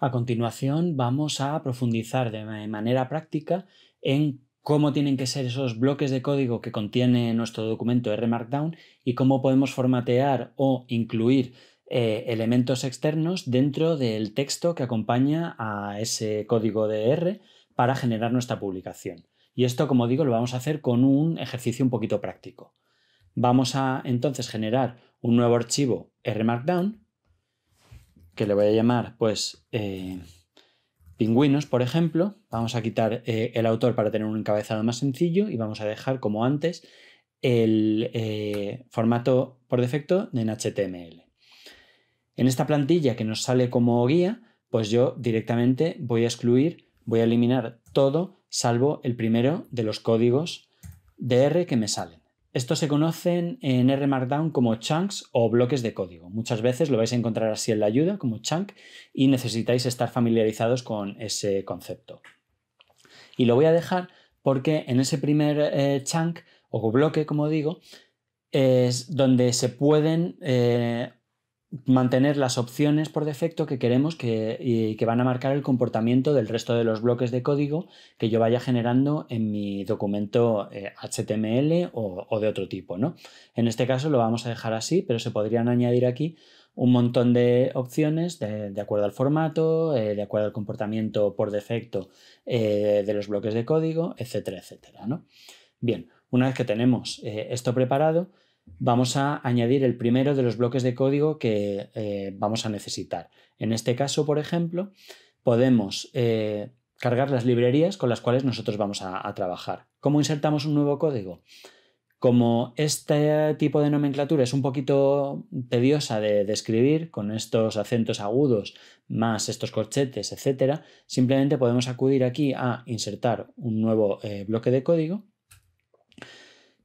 A continuación vamos a profundizar de manera práctica en cómo tienen que ser esos bloques de código que contiene nuestro documento R Markdown y cómo podemos formatear o incluir eh, elementos externos dentro del texto que acompaña a ese código de R para generar nuestra publicación. Y esto, como digo, lo vamos a hacer con un ejercicio un poquito práctico. Vamos a entonces generar un nuevo archivo R Markdown que le voy a llamar, pues, eh, pingüinos, por ejemplo. Vamos a quitar eh, el autor para tener un encabezado más sencillo y vamos a dejar, como antes, el eh, formato por defecto en HTML. En esta plantilla que nos sale como guía, pues yo directamente voy a excluir, voy a eliminar todo, salvo el primero de los códigos de R que me salen. Estos se conocen en R Markdown como chunks o bloques de código. Muchas veces lo vais a encontrar así en la ayuda, como chunk, y necesitáis estar familiarizados con ese concepto. Y lo voy a dejar porque en ese primer eh, chunk o bloque, como digo, es donde se pueden eh, mantener las opciones por defecto que queremos que, y que van a marcar el comportamiento del resto de los bloques de código que yo vaya generando en mi documento HTML eh, o, de otro tipo. ¿no? En este caso lo vamos a dejar así, pero se podrían añadir aquí un montón de opciones de, acuerdo al formato, eh, de acuerdo al comportamiento por defecto eh, de los bloques de código, etcétera, etcétera. ¿no? Bien, una vez que tenemos esto preparado, vamos a añadir el primero de los bloques de código que eh, vamos a necesitar. En este caso, por ejemplo, podemos eh, cargar las librerías con las cuales nosotros vamos a, trabajar. ¿Cómo insertamos un nuevo código? Como este tipo de nomenclatura es un poquito tediosa de, describir, con estos acentos agudos más estos corchetes, etc., simplemente podemos acudir aquí a insertar un nuevo eh, bloque de código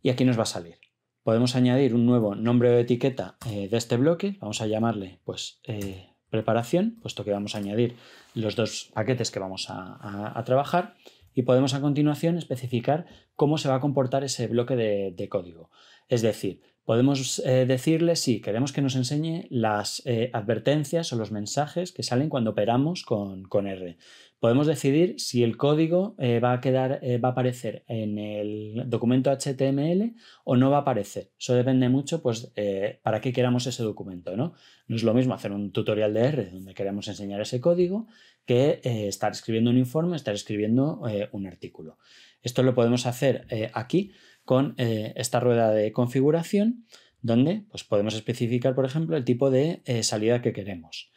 y aquí nos va a salir podemos añadir un nuevo nombre o etiqueta eh, de este bloque, vamos a llamarle pues eh, preparación, puesto que vamos a añadir los dos paquetes que vamos a, trabajar y podemos a continuación especificar cómo se va a comportar ese bloque de, código. Es decir, podemos eh, decirle si queremos que nos enseñe las advertencias o los mensajes que salen cuando operamos con, con R podemos decidir si el código eh, va, a quedar, eh, va a aparecer en el documento HTML o no va a aparecer. Eso depende mucho, pues, eh, para qué queramos ese documento, ¿no? es lo mismo hacer un tutorial de R donde queremos enseñar ese código que estar escribiendo un informe, estar escribiendo un artículo. Esto lo podemos hacer aquí con esta rueda de configuración donde pues, podemos especificar, por ejemplo, el tipo de salida que queremos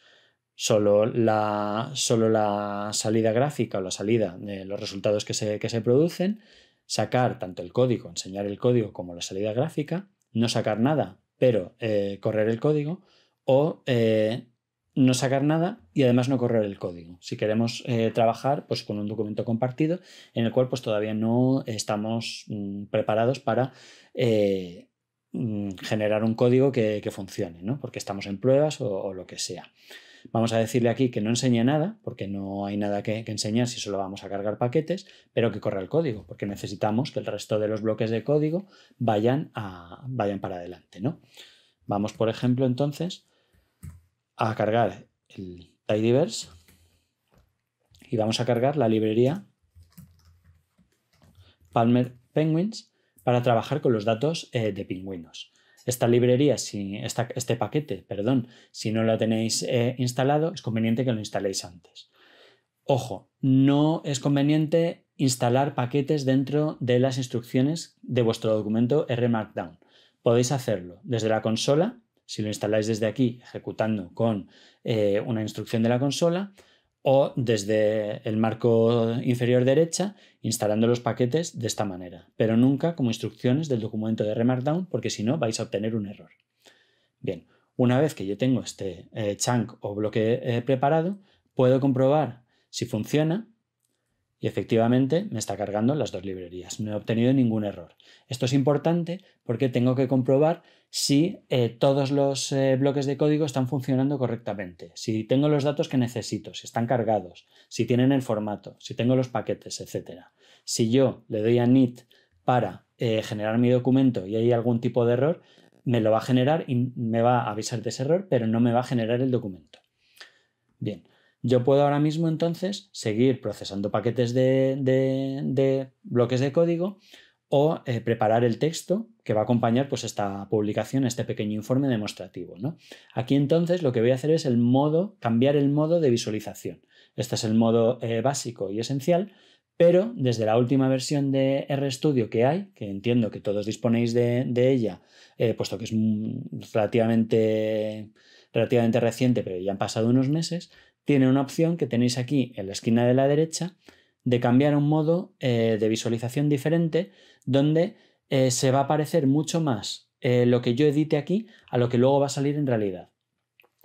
solo la, solo la salida gráfica o la salida de los resultados que se, producen, sacar tanto el código, enseñar el código como la salida gráfica, no sacar nada, pero eh, correr el código, o eh, no sacar nada y además no correr el código. Si queremos eh, trabajar pues, con un documento compartido en el cual pues, todavía no estamos mm, preparados para mm, generar un código que, funcione, ¿no? porque estamos en pruebas o lo que sea. Vamos a decirle aquí que no enseñe nada, porque no hay nada que, enseñar si solo vamos a cargar paquetes, pero que corra el código, porque necesitamos que el resto de los bloques de código vayan, a, vayan para adelante. ¿no? Vamos, por ejemplo, entonces a cargar el tidyverse y vamos a cargar la librería Palmer Penguins para trabajar con los datos eh, de pingüinos esta librería, si, este paquete, perdón, si no lo tenéis eh, instalado, es conveniente que lo instaléis antes. Ojo, no es conveniente instalar paquetes dentro de las instrucciones de vuestro documento R Markdown. Podéis hacerlo desde la consola, si lo instaláis desde aquí, ejecutando con eh, una instrucción de la consola, o desde el marco inferior derecha instalando los paquetes de esta manera, pero nunca como instrucciones del documento de Remarkdown porque si no vais a obtener un error. Bien, una vez que yo tengo este eh, chunk o bloque eh, preparado, puedo comprobar si funciona y efectivamente me está cargando las dos librerías. No he obtenido ningún error. Esto es importante porque tengo que comprobar si eh, todos los eh, bloques de código están funcionando correctamente, si tengo los datos que necesito, si están cargados, si tienen el formato, si tengo los paquetes, etc. Si yo le doy a NIT para eh, generar mi documento y hay algún tipo de error, me lo va a generar y me va a avisar de ese error, pero no me va a generar el documento. Bien, yo puedo ahora mismo entonces seguir procesando paquetes de, bloques de código o eh, preparar el texto que va a acompañar pues, esta publicación, este pequeño informe demostrativo. Aquí entonces lo que voy a hacer es el modo, cambiar el modo de visualización. Este es el modo eh, básico y esencial, pero desde la última versión de RStudio que hay, que entiendo que todos disponéis de, ella, eh, puesto que es mm, relativamente, relativamente reciente, pero ya han pasado unos meses, tiene una opción que tenéis aquí en la esquina de la derecha de cambiar un modo eh, de visualización diferente donde eh, se va a parecer mucho más eh, lo que yo edite aquí a lo que luego va a salir en realidad.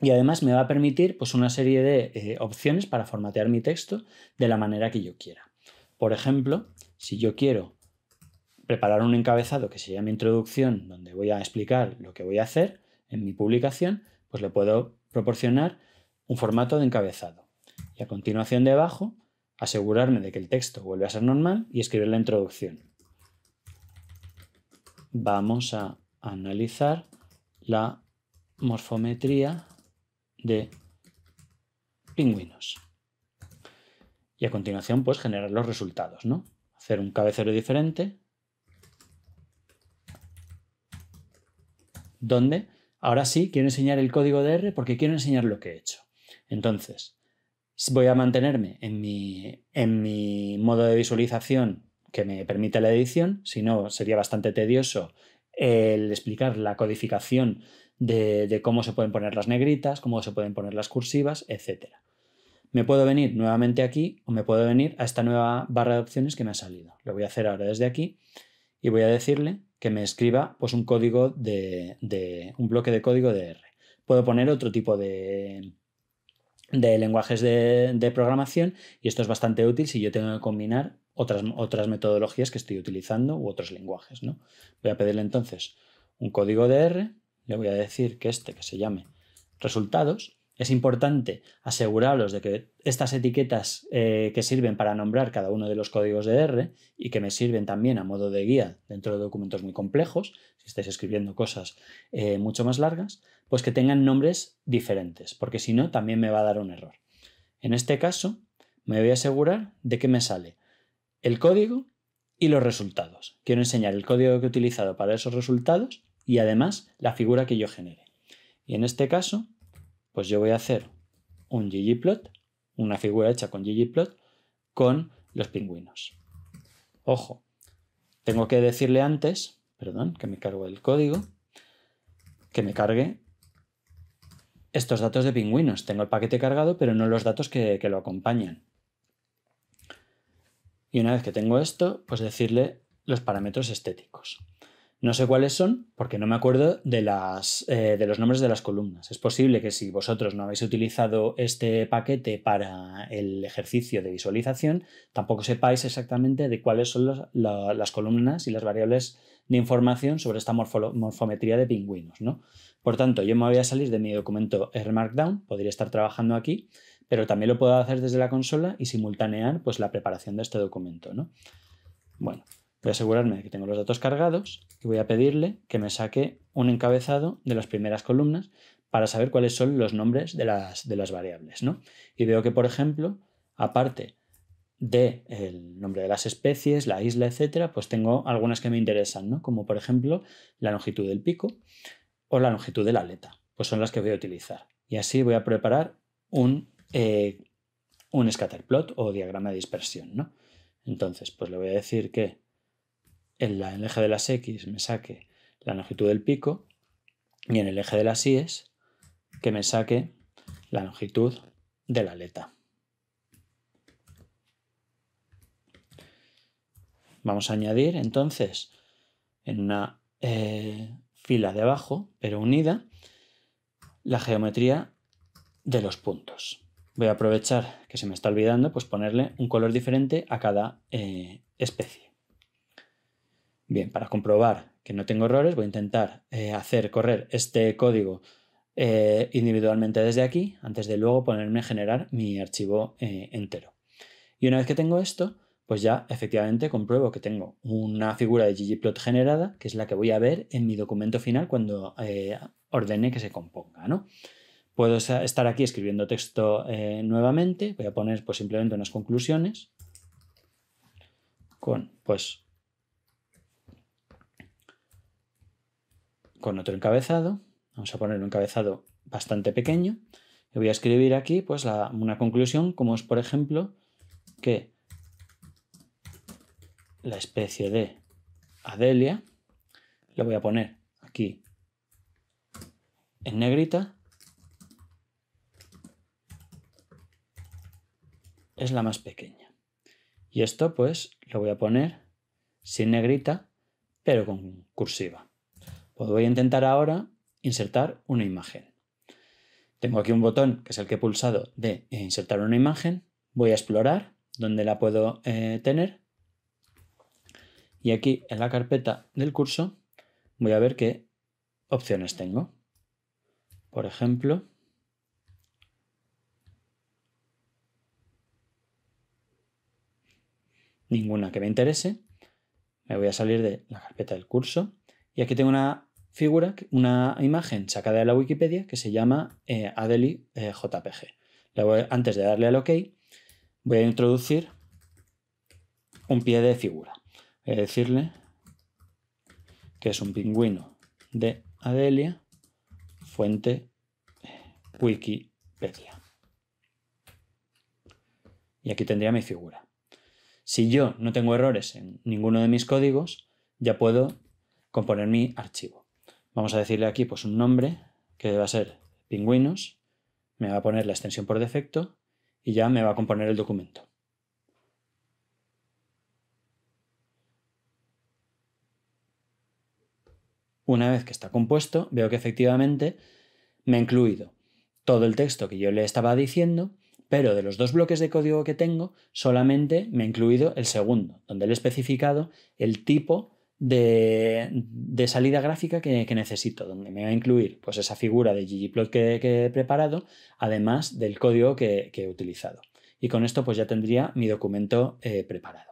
Y además me va a permitir pues, una serie de opciones para formatear mi texto de la manera que yo quiera. Por ejemplo, si yo quiero preparar un encabezado que se mi introducción, donde voy a explicar lo que voy a hacer en mi publicación, pues le puedo proporcionar un formato de encabezado. Y a continuación debajo, asegurarme de que el texto vuelve a ser normal y escribir la introducción. Vamos a analizar la morfometría de pingüinos. Y a continuación, pues generar los resultados, ¿no? Hacer un cabecero diferente. Donde ahora sí quiero enseñar el código de R porque quiero enseñar lo que he hecho. Entonces, voy a mantenerme en mi, en mi modo de visualización que me permite la edición, si no sería bastante tedioso el explicar la codificación de, cómo se pueden poner las negritas, cómo se pueden poner las cursivas, etc. Me puedo venir nuevamente aquí o me puedo venir a esta nueva barra de opciones que me ha salido. Lo voy a hacer ahora desde aquí y voy a decirle que me escriba pues, un código de, de un bloque de código de R. Puedo poner otro tipo de, de lenguajes de, programación y esto es bastante útil si yo tengo que combinar otras, otras metodologías que estoy utilizando u otros lenguajes. ¿no? Voy a pedirle entonces un código de R, le voy a decir que este que se llame resultados es importante asegurarlos de que estas etiquetas eh, que sirven para nombrar cada uno de los códigos de R y que me sirven también a modo de guía dentro de documentos muy complejos, si estáis escribiendo cosas eh, mucho más largas, pues que tengan nombres diferentes, porque si no también me va a dar un error. En este caso, me voy a asegurar de que me sale el código y los resultados. Quiero enseñar el código que he utilizado para esos resultados y además la figura que yo genere. Y en este caso, pues yo voy a hacer un ggplot, una figura hecha con ggplot, con los pingüinos. Ojo, tengo que decirle antes, perdón, que me cargo el código, que me cargue estos datos de pingüinos. Tengo el paquete cargado, pero no los datos que, que lo acompañan. Y una vez que tengo esto, pues decirle los parámetros estéticos. No sé cuáles son porque no me acuerdo de, las, eh, de, los nombres de las columnas. Es posible que si vosotros no habéis utilizado este paquete para el ejercicio de visualización, tampoco sepáis exactamente de cuáles son las columnas y las variables de información sobre esta morfometría de pingüinos. ¿no? Por tanto, yo me voy a salir de mi documento R Markdown, podría estar trabajando aquí, pero también lo puedo hacer desde la consola y simultanear pues, la preparación de este documento. ¿no? Bueno, Voy a asegurarme de que tengo los datos cargados y voy a pedirle que me saque un encabezado de las primeras columnas para saber cuáles son los nombres de las, de las variables. ¿no? Y veo que, por ejemplo, aparte del el nombre de las especies, la isla, etcétera, pues tengo algunas que me interesan, ¿no? como por ejemplo la longitud del pico o la longitud de la aleta. Pues son las que voy a utilizar. Y así voy a preparar un, eh, un scatterplot o diagrama de dispersión. ¿no? Entonces, pues le voy a decir que en, el eje de las X me saque la longitud del pico y en el eje de las Y que me saque la longitud de la aleta. Vamos a añadir entonces en una eh, fila de abajo, pero unida, la geometría de los puntos. Voy a aprovechar que se me está olvidando, pues ponerle un color diferente a cada eh, especie. Bien, para comprobar que no tengo errores, voy a intentar eh, hacer correr este código eh, individualmente desde aquí, antes de luego ponerme a generar mi archivo eh, entero. Y una vez que tengo esto, pues ya efectivamente compruebo que tengo una figura de ggplot generada, que es la que voy a ver en mi documento final cuando ordene que se componga, ¿no? Puedo estar aquí escribiendo texto nuevamente, voy a poner pues simplemente unas conclusiones con pues con otro encabezado. Vamos a poner un encabezado bastante pequeño. Y voy a escribir aquí pues, una conclusión, como es, por ejemplo, que la especie de Adelia, la voy a poner aquí en negrita, es la más pequeña. Y esto pues lo voy a poner sin negrita, pero con cursiva. Pues voy a intentar ahora insertar una imagen. Tengo aquí un botón, que es el que he pulsado, de eh, insertar una imagen. Voy a explorar dónde la puedo eh, tener. Y aquí en la carpeta del curso voy a ver qué opciones tengo. Por ejemplo, ninguna que me interese. Me voy a salir de la carpeta del curso. Y aquí tengo una figura, una imagen sacada de la Wikipedia que se llama eh, AdeliJPG. Eh, JPG. antes de darle al OK, voy a introducir un pie de figura. Voy a decirle que es un pingüino de Adelia, fuente eh, Wikipedia. Y aquí tendría mi figura. Si yo no tengo errores en ninguno de mis códigos, ya puedo componer mi archivo. Vamos a decirle aquí pues, un nombre que va a ser pingüinos, me va a poner la extensión por defecto y ya me va a componer el documento. Una vez que está compuesto, veo que efectivamente me ha incluido todo el texto que yo le estaba diciendo, pero de los dos bloques de código que tengo, solamente me ha incluido el segundo, donde le he especificado el tipo de, salida gráfica que, necesito, donde me va a incluir pues, esa figura de ggplot que, he preparado, además del código que, he utilizado. Y con esto pues, ya tendría mi documento eh, preparado.